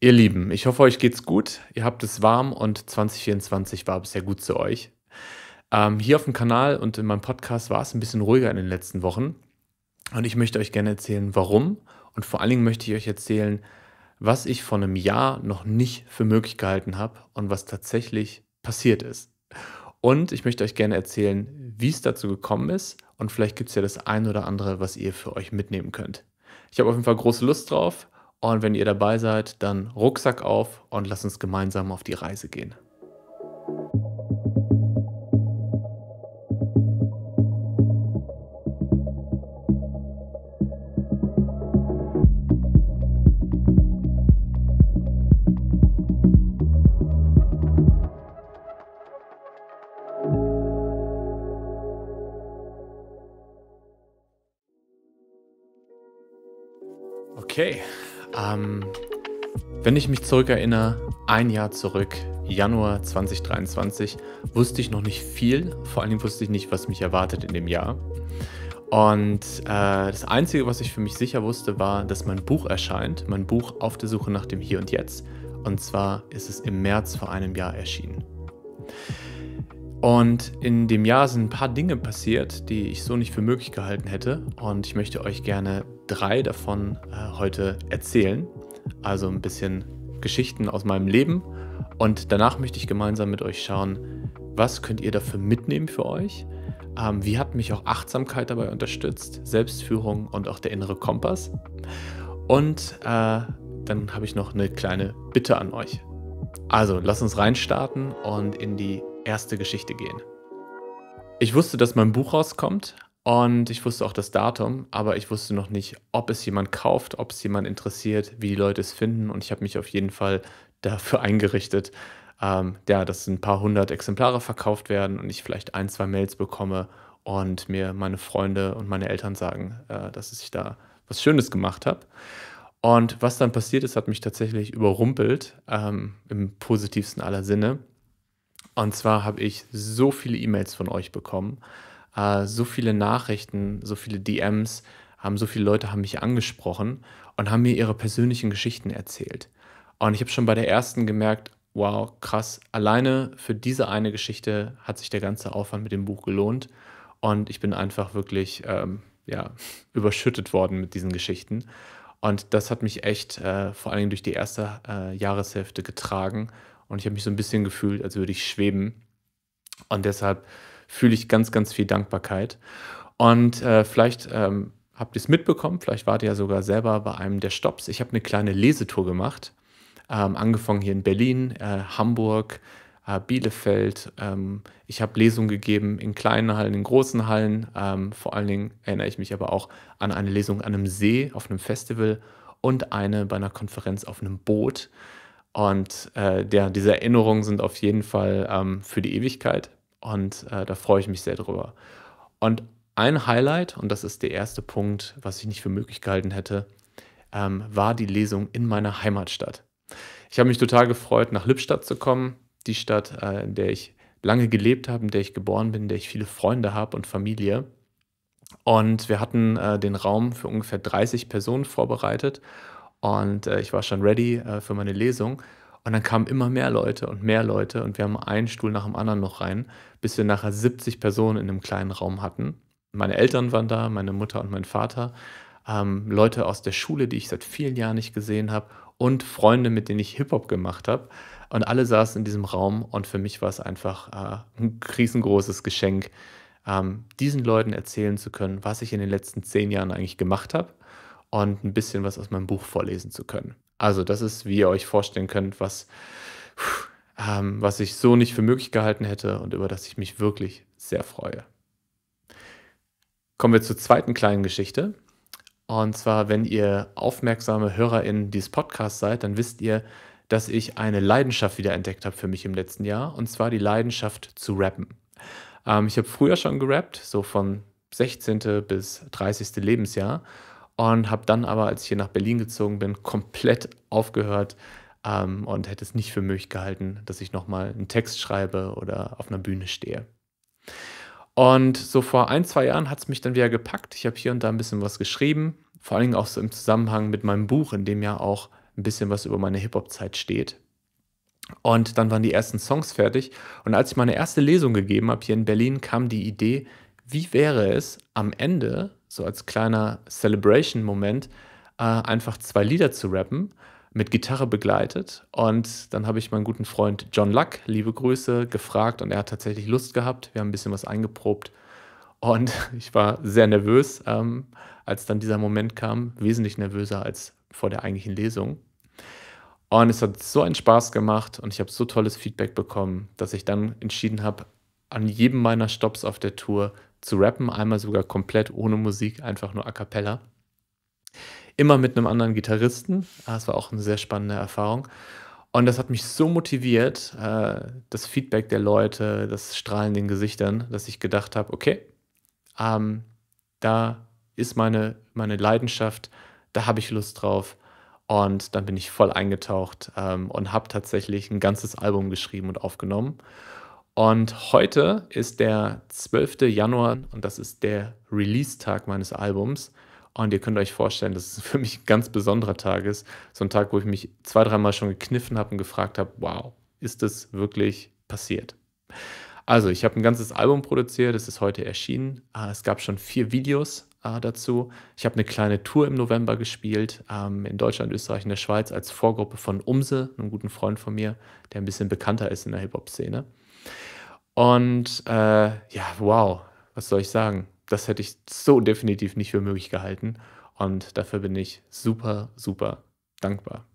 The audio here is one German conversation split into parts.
Ihr Lieben, ich hoffe, euch geht's gut. Ihr habt es warm und 2024 war bisher gut zu euch. Ähm, hier auf dem Kanal und in meinem Podcast war es ein bisschen ruhiger in den letzten Wochen. Und ich möchte euch gerne erzählen, warum. Und vor allen Dingen möchte ich euch erzählen, was ich vor einem Jahr noch nicht für möglich gehalten habe und was tatsächlich passiert ist. Und ich möchte euch gerne erzählen, wie es dazu gekommen ist. Und vielleicht gibt es ja das ein oder andere, was ihr für euch mitnehmen könnt. Ich habe auf jeden Fall große Lust drauf und wenn ihr dabei seid, dann Rucksack auf und lasst uns gemeinsam auf die Reise gehen. Okay, ähm, wenn ich mich zurückerinnere, ein Jahr zurück, Januar 2023, wusste ich noch nicht viel. Vor allem wusste ich nicht, was mich erwartet in dem Jahr. Und äh, das Einzige, was ich für mich sicher wusste, war, dass mein Buch erscheint. Mein Buch auf der Suche nach dem Hier und Jetzt. Und zwar ist es im März vor einem Jahr erschienen. Und in dem Jahr sind ein paar Dinge passiert, die ich so nicht für möglich gehalten hätte. Und ich möchte euch gerne drei davon äh, heute erzählen. Also ein bisschen Geschichten aus meinem Leben. Und danach möchte ich gemeinsam mit euch schauen, was könnt ihr dafür mitnehmen für euch? Ähm, wie hat mich auch Achtsamkeit dabei unterstützt, Selbstführung und auch der innere Kompass? Und äh, dann habe ich noch eine kleine Bitte an euch. Also, lasst uns reinstarten und in die erste Geschichte gehen. Ich wusste, dass mein Buch rauskommt und ich wusste auch das Datum, aber ich wusste noch nicht, ob es jemand kauft, ob es jemand interessiert, wie die Leute es finden und ich habe mich auf jeden Fall dafür eingerichtet, ähm, ja, dass ein paar hundert Exemplare verkauft werden und ich vielleicht ein, zwei Mails bekomme und mir meine Freunde und meine Eltern sagen, äh, dass ich da was Schönes gemacht habe. Und was dann passiert ist, hat mich tatsächlich überrumpelt, ähm, im positivsten aller Sinne. Und zwar habe ich so viele E-Mails von euch bekommen, äh, so viele Nachrichten, so viele DMs, haben so viele Leute haben mich angesprochen und haben mir ihre persönlichen Geschichten erzählt. Und ich habe schon bei der ersten gemerkt, wow, krass, alleine für diese eine Geschichte hat sich der ganze Aufwand mit dem Buch gelohnt. Und ich bin einfach wirklich ähm, ja, überschüttet worden mit diesen Geschichten. Und das hat mich echt äh, vor Dingen durch die erste äh, Jahreshälfte getragen und ich habe mich so ein bisschen gefühlt, als würde ich schweben. Und deshalb fühle ich ganz, ganz viel Dankbarkeit. Und äh, vielleicht ähm, habt ihr es mitbekommen, vielleicht wart ihr ja sogar selber bei einem der Stops. Ich habe eine kleine Lesetour gemacht, ähm, angefangen hier in Berlin, äh, Hamburg, äh, Bielefeld. Ähm, ich habe Lesungen gegeben in kleinen Hallen, in großen Hallen. Ähm, vor allen Dingen erinnere ich mich aber auch an eine Lesung an einem See auf einem Festival und eine bei einer Konferenz auf einem Boot. Und äh, der, diese Erinnerungen sind auf jeden Fall ähm, für die Ewigkeit. Und äh, da freue ich mich sehr drüber. Und ein Highlight, und das ist der erste Punkt, was ich nicht für möglich gehalten hätte, ähm, war die Lesung in meiner Heimatstadt. Ich habe mich total gefreut, nach Lippstadt zu kommen, die Stadt, äh, in der ich lange gelebt habe, in der ich geboren bin, in der ich viele Freunde habe und Familie. Und wir hatten äh, den Raum für ungefähr 30 Personen vorbereitet und äh, ich war schon ready äh, für meine Lesung. Und dann kamen immer mehr Leute und mehr Leute und wir haben einen Stuhl nach dem anderen noch rein, bis wir nachher 70 Personen in einem kleinen Raum hatten. Meine Eltern waren da, meine Mutter und mein Vater, ähm, Leute aus der Schule, die ich seit vielen Jahren nicht gesehen habe und Freunde, mit denen ich Hip-Hop gemacht habe. Und alle saßen in diesem Raum und für mich war es einfach äh, ein riesengroßes Geschenk, ähm, diesen Leuten erzählen zu können, was ich in den letzten zehn Jahren eigentlich gemacht habe und ein bisschen was aus meinem Buch vorlesen zu können. Also das ist, wie ihr euch vorstellen könnt, was, ähm, was ich so nicht für möglich gehalten hätte und über das ich mich wirklich sehr freue. Kommen wir zur zweiten kleinen Geschichte. Und zwar, wenn ihr aufmerksame HörerInnen dieses Podcasts seid, dann wisst ihr, dass ich eine Leidenschaft wiederentdeckt habe für mich im letzten Jahr. Und zwar die Leidenschaft zu rappen. Ähm, ich habe früher schon gerappt, so von 16. bis 30. Lebensjahr und habe dann aber, als ich hier nach Berlin gezogen bin, komplett aufgehört ähm, und hätte es nicht für möglich gehalten, dass ich nochmal einen Text schreibe oder auf einer Bühne stehe. Und so vor ein, zwei Jahren hat es mich dann wieder gepackt. Ich habe hier und da ein bisschen was geschrieben, vor allen Dingen auch so im Zusammenhang mit meinem Buch, in dem ja auch ein bisschen was über meine Hip-Hop-Zeit steht. Und dann waren die ersten Songs fertig. Und als ich meine erste Lesung gegeben habe hier in Berlin, kam die Idee, wie wäre es am Ende so als kleiner Celebration-Moment, äh, einfach zwei Lieder zu rappen, mit Gitarre begleitet. Und dann habe ich meinen guten Freund John Luck, liebe Grüße, gefragt und er hat tatsächlich Lust gehabt. Wir haben ein bisschen was eingeprobt. Und ich war sehr nervös, ähm, als dann dieser Moment kam, wesentlich nervöser als vor der eigentlichen Lesung. Und es hat so einen Spaß gemacht und ich habe so tolles Feedback bekommen, dass ich dann entschieden habe, an jedem meiner Stops auf der Tour zu rappen, einmal sogar komplett ohne Musik, einfach nur a cappella. Immer mit einem anderen Gitarristen. Ah, das war auch eine sehr spannende Erfahrung. Und das hat mich so motiviert, äh, das Feedback der Leute, das Strahlen in den Gesichtern, dass ich gedacht habe, okay, ähm, da ist meine, meine Leidenschaft, da habe ich Lust drauf. Und dann bin ich voll eingetaucht ähm, und habe tatsächlich ein ganzes Album geschrieben und aufgenommen. Und heute ist der 12. Januar und das ist der Release-Tag meines Albums. Und ihr könnt euch vorstellen, dass es für mich ein ganz besonderer Tag ist. So ein Tag, wo ich mich zwei, dreimal schon gekniffen habe und gefragt habe, wow, ist das wirklich passiert? Also, ich habe ein ganzes Album produziert, es ist heute erschienen. Ah, es gab schon vier Videos ah, dazu. Ich habe eine kleine Tour im November gespielt, ähm, in Deutschland, Österreich und der Schweiz als Vorgruppe von Umse, einem guten Freund von mir, der ein bisschen bekannter ist in der Hip-Hop-Szene. Und äh, ja, wow, was soll ich sagen? Das hätte ich so definitiv nicht für möglich gehalten. Und dafür bin ich super, super dankbar.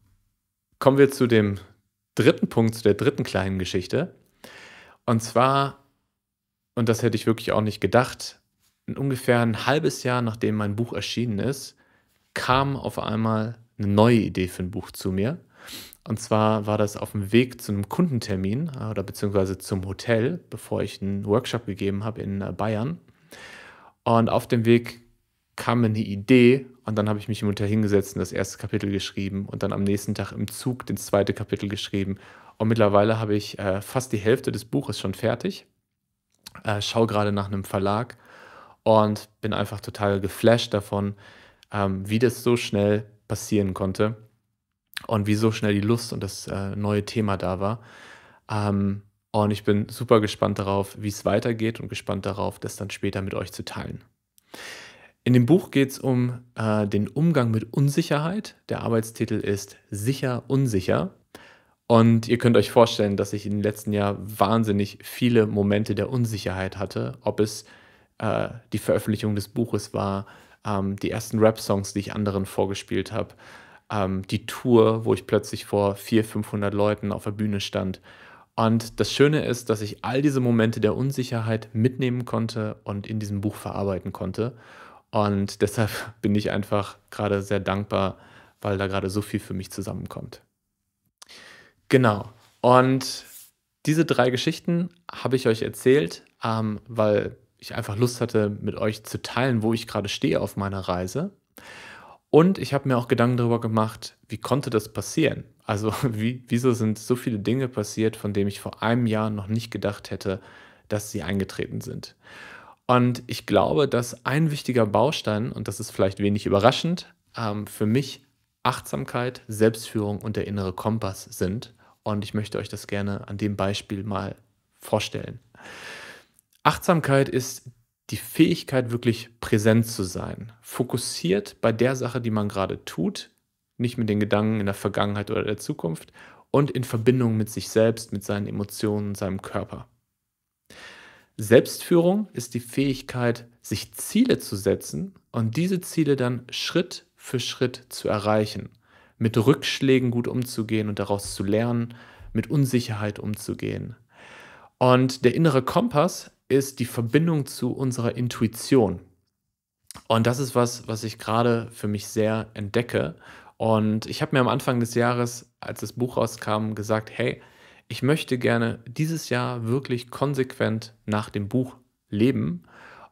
Kommen wir zu dem dritten Punkt, zu der dritten kleinen Geschichte. Und zwar, und das hätte ich wirklich auch nicht gedacht, ungefähr ein halbes Jahr nachdem mein Buch erschienen ist, kam auf einmal eine neue Idee für ein Buch zu mir. Und zwar war das auf dem Weg zu einem Kundentermin äh, oder beziehungsweise zum Hotel, bevor ich einen Workshop gegeben habe in äh, Bayern. Und auf dem Weg kam mir eine Idee und dann habe ich mich im Hotel hingesetzt und das erste Kapitel geschrieben und dann am nächsten Tag im Zug das zweite Kapitel geschrieben. Und mittlerweile habe ich äh, fast die Hälfte des Buches schon fertig. Äh, schau gerade nach einem Verlag und bin einfach total geflasht davon, ähm, wie das so schnell passieren konnte und wie so schnell die Lust und das äh, neue Thema da war. Ähm, und ich bin super gespannt darauf, wie es weitergeht und gespannt darauf, das dann später mit euch zu teilen. In dem Buch geht es um äh, den Umgang mit Unsicherheit. Der Arbeitstitel ist Sicher, Unsicher. Und ihr könnt euch vorstellen, dass ich im letzten Jahr wahnsinnig viele Momente der Unsicherheit hatte, ob es äh, die Veröffentlichung des Buches war, ähm, die ersten Rap-Songs, die ich anderen vorgespielt habe, ähm, die Tour, wo ich plötzlich vor 400, 500 Leuten auf der Bühne stand. Und das Schöne ist, dass ich all diese Momente der Unsicherheit mitnehmen konnte und in diesem Buch verarbeiten konnte. Und deshalb bin ich einfach gerade sehr dankbar, weil da gerade so viel für mich zusammenkommt. Genau. Und diese drei Geschichten habe ich euch erzählt, ähm, weil ich einfach Lust hatte, mit euch zu teilen, wo ich gerade stehe auf meiner Reise. Und ich habe mir auch Gedanken darüber gemacht, wie konnte das passieren? Also wie, wieso sind so viele Dinge passiert, von denen ich vor einem Jahr noch nicht gedacht hätte, dass sie eingetreten sind? Und ich glaube, dass ein wichtiger Baustein, und das ist vielleicht wenig überraschend, ähm, für mich Achtsamkeit, Selbstführung und der innere Kompass sind. Und ich möchte euch das gerne an dem Beispiel mal vorstellen. Achtsamkeit ist die Fähigkeit, wirklich präsent zu sein, fokussiert bei der Sache, die man gerade tut, nicht mit den Gedanken in der Vergangenheit oder der Zukunft und in Verbindung mit sich selbst, mit seinen Emotionen, seinem Körper. Selbstführung ist die Fähigkeit, sich Ziele zu setzen und diese Ziele dann Schritt für Schritt zu erreichen, mit Rückschlägen gut umzugehen und daraus zu lernen, mit Unsicherheit umzugehen. Und der innere Kompass ist die Verbindung zu unserer Intuition. Und das ist was, was ich gerade für mich sehr entdecke. Und ich habe mir am Anfang des Jahres, als das Buch rauskam, gesagt, hey, ich möchte gerne dieses Jahr wirklich konsequent nach dem Buch leben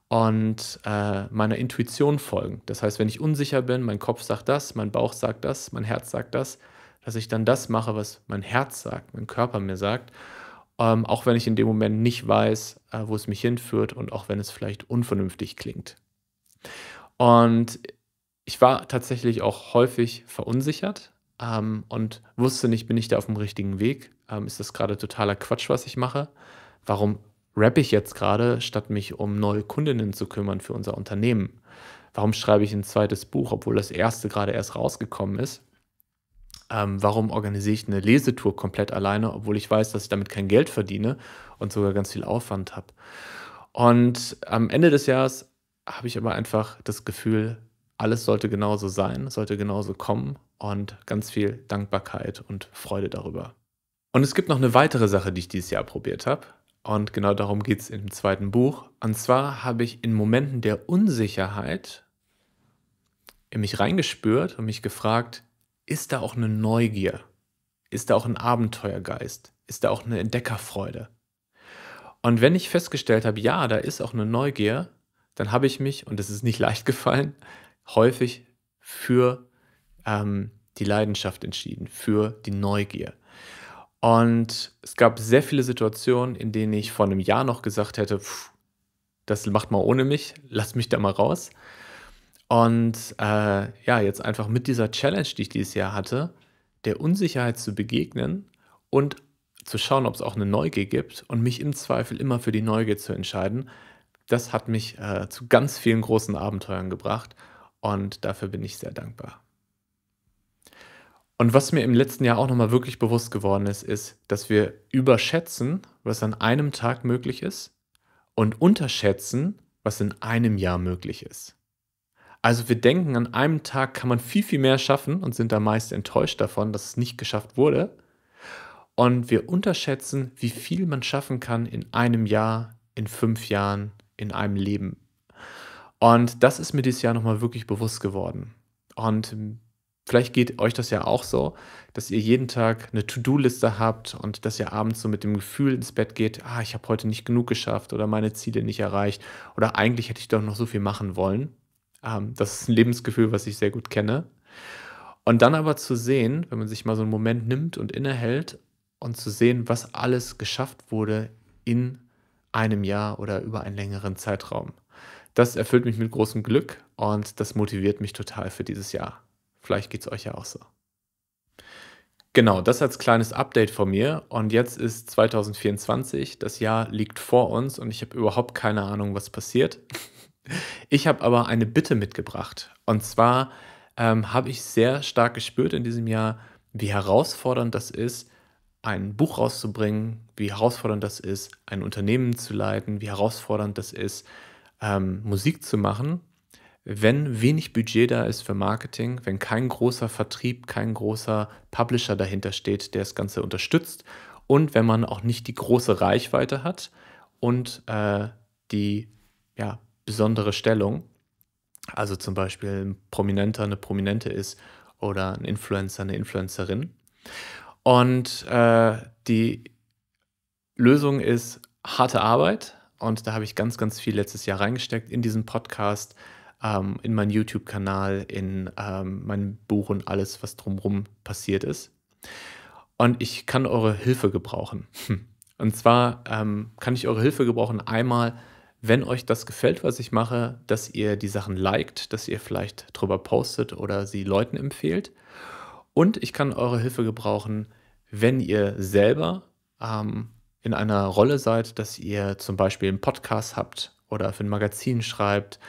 und äh, meiner Intuition folgen. Das heißt, wenn ich unsicher bin, mein Kopf sagt das, mein Bauch sagt das, mein Herz sagt das, dass ich dann das mache, was mein Herz sagt, mein Körper mir sagt ähm, auch wenn ich in dem Moment nicht weiß, äh, wo es mich hinführt und auch wenn es vielleicht unvernünftig klingt. Und ich war tatsächlich auch häufig verunsichert ähm, und wusste nicht, bin ich da auf dem richtigen Weg? Ähm, ist das gerade totaler Quatsch, was ich mache? Warum rappe ich jetzt gerade, statt mich um neue Kundinnen zu kümmern für unser Unternehmen? Warum schreibe ich ein zweites Buch, obwohl das erste gerade erst rausgekommen ist? ähm, warum organisiere ich eine Lesetour komplett alleine, obwohl ich weiß, dass ich damit kein Geld verdiene und sogar ganz viel Aufwand habe. Und am Ende des Jahres habe ich aber einfach das Gefühl, alles sollte genauso sein, sollte genauso kommen und ganz viel Dankbarkeit und Freude darüber. Und es gibt noch eine weitere Sache, die ich dieses Jahr probiert habe. Und genau darum geht es im zweiten Buch. Und zwar habe ich in Momenten der Unsicherheit in mich reingespürt und mich gefragt, ist da auch eine Neugier? Ist da auch ein Abenteuergeist? Ist da auch eine Entdeckerfreude? Und wenn ich festgestellt habe, ja, da ist auch eine Neugier, dann habe ich mich, und das ist nicht leicht gefallen, häufig für ähm, die Leidenschaft entschieden, für die Neugier. Und es gab sehr viele Situationen, in denen ich vor einem Jahr noch gesagt hätte, pff, das macht mal ohne mich, lass mich da mal raus. Und äh, ja, jetzt einfach mit dieser Challenge, die ich dieses Jahr hatte, der Unsicherheit zu begegnen und zu schauen, ob es auch eine Neugier gibt und mich im Zweifel immer für die Neugier zu entscheiden, das hat mich äh, zu ganz vielen großen Abenteuern gebracht und dafür bin ich sehr dankbar. Und was mir im letzten Jahr auch nochmal wirklich bewusst geworden ist, ist, dass wir überschätzen, was an einem Tag möglich ist und unterschätzen, was in einem Jahr möglich ist. Also wir denken, an einem Tag kann man viel, viel mehr schaffen und sind da meist enttäuscht davon, dass es nicht geschafft wurde. Und wir unterschätzen, wie viel man schaffen kann in einem Jahr, in fünf Jahren, in einem Leben. Und das ist mir dieses Jahr nochmal wirklich bewusst geworden. Und vielleicht geht euch das ja auch so, dass ihr jeden Tag eine To-Do-Liste habt und dass ihr abends so mit dem Gefühl ins Bett geht, ah, ich habe heute nicht genug geschafft oder meine Ziele nicht erreicht oder eigentlich hätte ich doch noch so viel machen wollen. Ähm, das ist ein Lebensgefühl, was ich sehr gut kenne. Und dann aber zu sehen, wenn man sich mal so einen Moment nimmt und innehält und zu sehen, was alles geschafft wurde in einem Jahr oder über einen längeren Zeitraum. Das erfüllt mich mit großem Glück und das motiviert mich total für dieses Jahr. Vielleicht geht es euch ja auch so. Genau, das als kleines Update von mir. Und jetzt ist 2024, das Jahr liegt vor uns und ich habe überhaupt keine Ahnung, was passiert. Ich habe aber eine Bitte mitgebracht. Und zwar ähm, habe ich sehr stark gespürt in diesem Jahr, wie herausfordernd das ist, ein Buch rauszubringen, wie herausfordernd das ist, ein Unternehmen zu leiten, wie herausfordernd das ist, ähm, Musik zu machen, wenn wenig Budget da ist für Marketing, wenn kein großer Vertrieb, kein großer Publisher dahinter steht, der das Ganze unterstützt und wenn man auch nicht die große Reichweite hat und äh, die ja, besondere Stellung, also zum Beispiel ein Prominenter eine Prominente ist oder ein Influencer eine Influencerin. Und äh, die Lösung ist harte Arbeit. Und da habe ich ganz, ganz viel letztes Jahr reingesteckt in diesen Podcast, ähm, in meinen YouTube-Kanal, in ähm, mein Buch und alles, was drumherum passiert ist. Und ich kann eure Hilfe gebrauchen. Und zwar ähm, kann ich eure Hilfe gebrauchen, einmal wenn euch das gefällt, was ich mache, dass ihr die Sachen liked, dass ihr vielleicht drüber postet oder sie Leuten empfehlt. Und ich kann eure Hilfe gebrauchen, wenn ihr selber ähm, in einer Rolle seid, dass ihr zum Beispiel einen Podcast habt oder für ein Magazin schreibt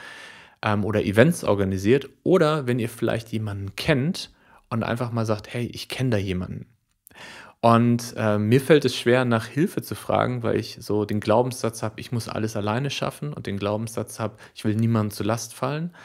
ähm, oder Events organisiert oder wenn ihr vielleicht jemanden kennt und einfach mal sagt, hey, ich kenne da jemanden. Und äh, mir fällt es schwer, nach Hilfe zu fragen, weil ich so den Glaubenssatz habe, ich muss alles alleine schaffen und den Glaubenssatz habe, ich will niemandem zur Last fallen.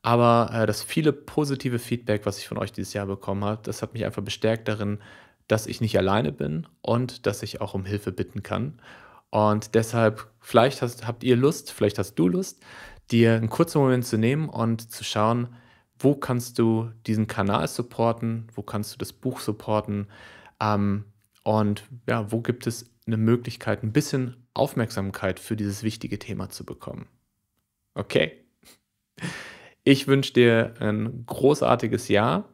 Aber äh, das viele positive Feedback, was ich von euch dieses Jahr bekommen habe, das hat mich einfach bestärkt darin, dass ich nicht alleine bin und dass ich auch um Hilfe bitten kann. Und deshalb, vielleicht hast, habt ihr Lust, vielleicht hast du Lust, dir einen kurzen Moment zu nehmen und zu schauen, wo kannst du diesen Kanal supporten, wo kannst du das Buch supporten, ähm, und ja, wo gibt es eine Möglichkeit, ein bisschen Aufmerksamkeit für dieses wichtige Thema zu bekommen? Okay. Ich wünsche dir ein großartiges Jahr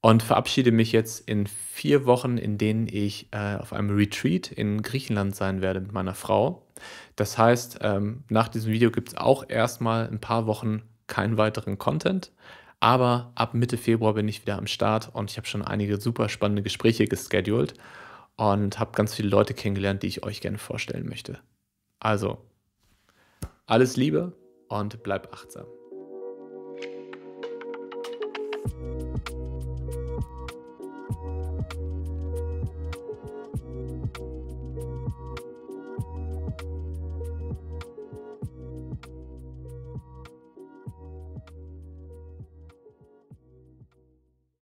und verabschiede mich jetzt in vier Wochen, in denen ich äh, auf einem Retreat in Griechenland sein werde mit meiner Frau. Das heißt, ähm, nach diesem Video gibt es auch erstmal ein paar Wochen keinen weiteren Content, aber ab Mitte Februar bin ich wieder am Start und ich habe schon einige super spannende Gespräche gescheduled und habe ganz viele Leute kennengelernt, die ich euch gerne vorstellen möchte. Also, alles Liebe und bleib achtsam.